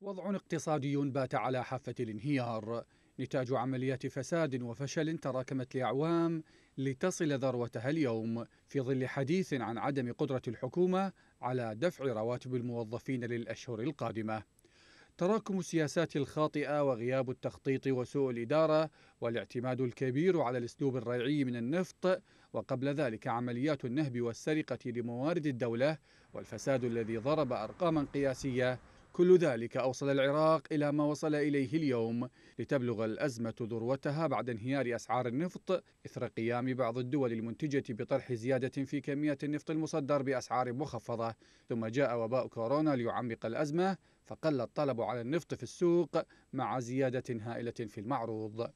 وضع اقتصادي بات على حافة الانهيار نتاج عمليات فساد وفشل تراكمت لأعوام لتصل ذروتها اليوم في ظل حديث عن عدم قدرة الحكومة على دفع رواتب الموظفين للأشهر القادمة تراكم السياسات الخاطئة وغياب التخطيط وسوء الإدارة والاعتماد الكبير على الأسلوب الريعي من النفط وقبل ذلك عمليات النهب والسرقة لموارد الدولة والفساد الذي ضرب أرقاما قياسية كل ذلك أوصل العراق إلى ما وصل إليه اليوم لتبلغ الأزمة ذروتها بعد انهيار أسعار النفط إثر قيام بعض الدول المنتجة بطرح زيادة في كميات النفط المصدر بأسعار مخفضة ثم جاء وباء كورونا ليعمق الأزمة فقل الطلب على النفط في السوق مع زيادة هائلة في المعروض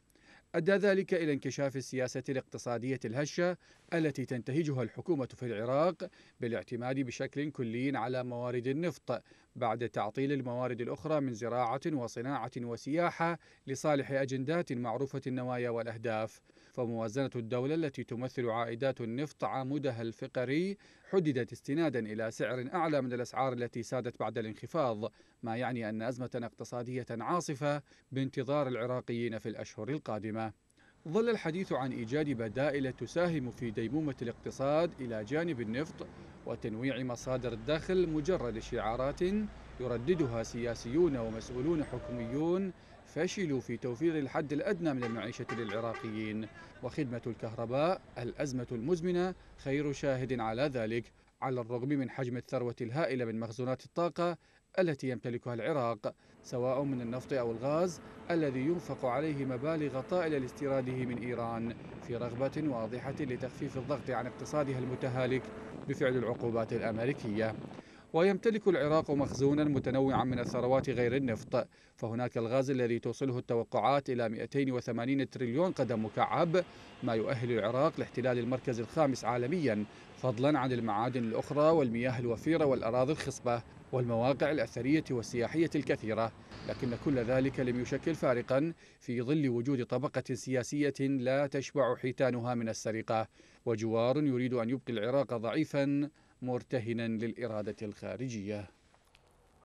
أدى ذلك إلى انكشاف السياسة الاقتصادية الهشة التي تنتهجها الحكومة في العراق بالاعتماد بشكل كلي على موارد النفط بعد تعطيل الموارد الأخرى من زراعة وصناعة وسياحة لصالح أجندات معروفة النوايا والأهداف فموازنة الدولة التي تمثل عائدات النفط عمودها الفقري حددت استنادا إلى سعر أعلى من الأسعار التي سادت بعد الانخفاض ما يعني أن أزمة اقتصادية عاصفة بانتظار العراقيين في الأشهر القادمة ظل الحديث عن إيجاد بدائل تساهم في ديمومة الاقتصاد إلى جانب النفط وتنويع مصادر الدخل مجرد شعارات يرددها سياسيون ومسؤولون حكوميون فشلوا في توفير الحد الأدنى من المعيشة للعراقيين وخدمة الكهرباء الأزمة المزمنة خير شاهد على ذلك على الرغم من حجم الثروة الهائلة من مخزونات الطاقة التي يمتلكها العراق سواء من النفط أو الغاز الذي ينفق عليه مبالغ طائلة لاستيراده من إيران في رغبة واضحة لتخفيف الضغط عن اقتصادها المتهالك بفعل العقوبات الأمريكية ويمتلك العراق مخزونا متنوعا من الثروات غير النفط فهناك الغاز الذي توصله التوقعات إلى 280 تريليون قدم مكعب ما يؤهل العراق لاحتلال المركز الخامس عالميا فضلا عن المعادن الأخرى والمياه الوفيرة والأراضي الخصبة والمواقع الأثرية والسياحية الكثيرة لكن كل ذلك لم يشكل فارقا في ظل وجود طبقة سياسية لا تشبع حيتانها من السرقة وجوار يريد أن يبقي العراق ضعيفا مرتهنا للإرادة الخارجية